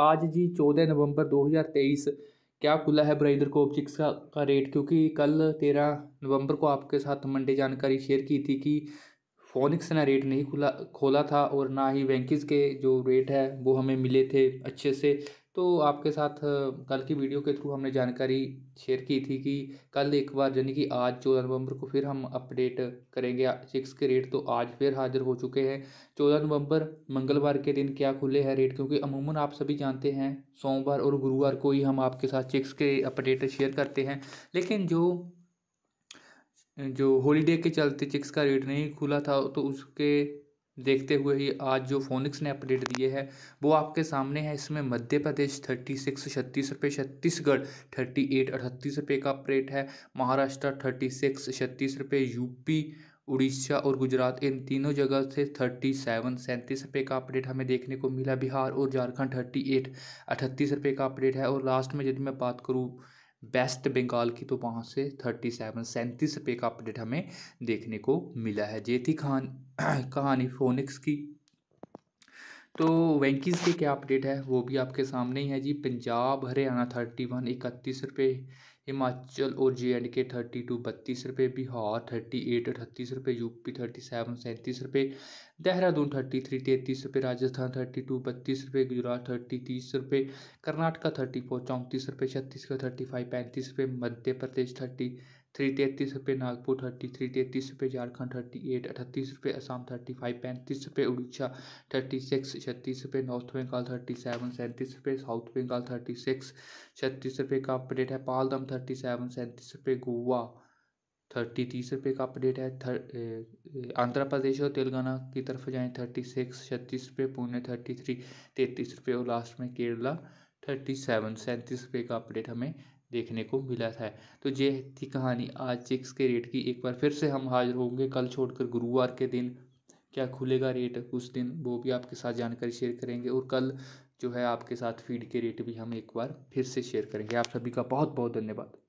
आज जी चौदह नवंबर 2023 क्या खुला है ब्राइडर को ऑब्जेक्ट्स का, का रेट क्योंकि कल तेरह नवंबर को आपके साथ मंडे जानकारी शेयर की थी कि फोनिक्स ने रेट नहीं खुला खोला था और ना ही वेंकिस के जो रेट है वो हमें मिले थे अच्छे से तो आपके साथ कल की वीडियो के थ्रू हमने जानकारी शेयर की थी कि कल एक बार यानी कि आज चौदह नवंबर को फिर हम अपडेट करेंगे सिक्स के रेट तो आज फिर हाजिर हो चुके हैं चौदह नवंबर मंगलवार के दिन क्या खुले हैं रेट क्योंकि अमूमन आप सभी जानते हैं सोमवार और गुरुवार को ही हम आपके साथ सिक्स के अपडेट शेयर करते हैं लेकिन जो जो हॉलीडे के चलते चिक्स का रेट नहीं खुला था तो उसके देखते हुए ही आज जो फोनिक्स ने अपडेट दिए हैं वो आपके सामने है इसमें मध्य प्रदेश थर्टी सिक्स छत्तीस रुपये छत्तीसगढ़ थर्टी एट अड़तीस रुपये का अपडेट है महाराष्ट्र थर्टी सिक्स छत्तीस रुपये यूपी उड़ीसा और गुजरात इन तीनों जगह से थर्टी सेवन सैंतीस रुपये का अपडेट हमें देखने को मिला बिहार और झारखंड थर्टी एट अठतीस रुपये का अपडेट है और लास्ट में यदि मैं बात करूँ वेस्ट बंगाल की तो वहाँ से थर्टी सेवन सैंतीस रुपये का अपडेट हमें देखने को मिला है जेथी खान कहान कहानी फोनिक्स की तो वैंकीज़ के क्या अपडेट है वो भी आपके सामने ही है जी पंजाब हरियाणा थर्टी वन इकतीस रुपये हिमाचल और J and K thirty two बत्तीस रुपये बिहार थर्टी एट अठतीस रुपये यूपी थर्टी सेवन सैंतीस रुपये देहरादून थर्टी थ्री तैंतीस रुपये राजस्थान थर्टी टू बत्तीस रुपये गुजरात थर्टी तीस रुपये कर्नाटका थर्टी फोर चौंतीस रुपये छत्तीसगढ़ थर्टी फाइव पैंतीस रुपये मध्य प्रदेश थर्टी थ्री तैंतीस रुपये नागपुर थर्टी थ्री तैंतीस रुपये झारखंड थर्टी एट अठतीस रुपये असम थर्टी फाइव पैंतीस रुपये उड़ीसा थर्टी सिक्स छत्तीस रुपये नॉर्थ बंगाल थर्टी सेवन सैंतीस रुपये साउथ बंगाल थर्टी सिक्स छत्तीस रुपये का अपडेट है पालदम थर्टी सेवन सैंतीस रुपये गोवा थर्टी तीस रुपये का अपडेट है थर आंध्र प्रदेश और तेलंगाना की तरफ जाएँ थर्टी सिक्स छत्तीस रुपये पुणे थर्टी थ्री तैंतीस रुपये और लास्ट में केरला थर्टी सेवन सैंतीस रुपये का अपडेट हमें देखने को मिला था तो ये थी कहानी आज चिक्स के रेट की एक बार फिर से हम हाजिर होंगे कल छोड़कर गुरुवार के दिन क्या खुलेगा रेट उस दिन वो भी आपके साथ जानकारी शेयर करेंगे और कल जो है आपके साथ फीड के रेट भी हम एक बार फिर से शेयर करेंगे आप सभी का बहुत बहुत धन्यवाद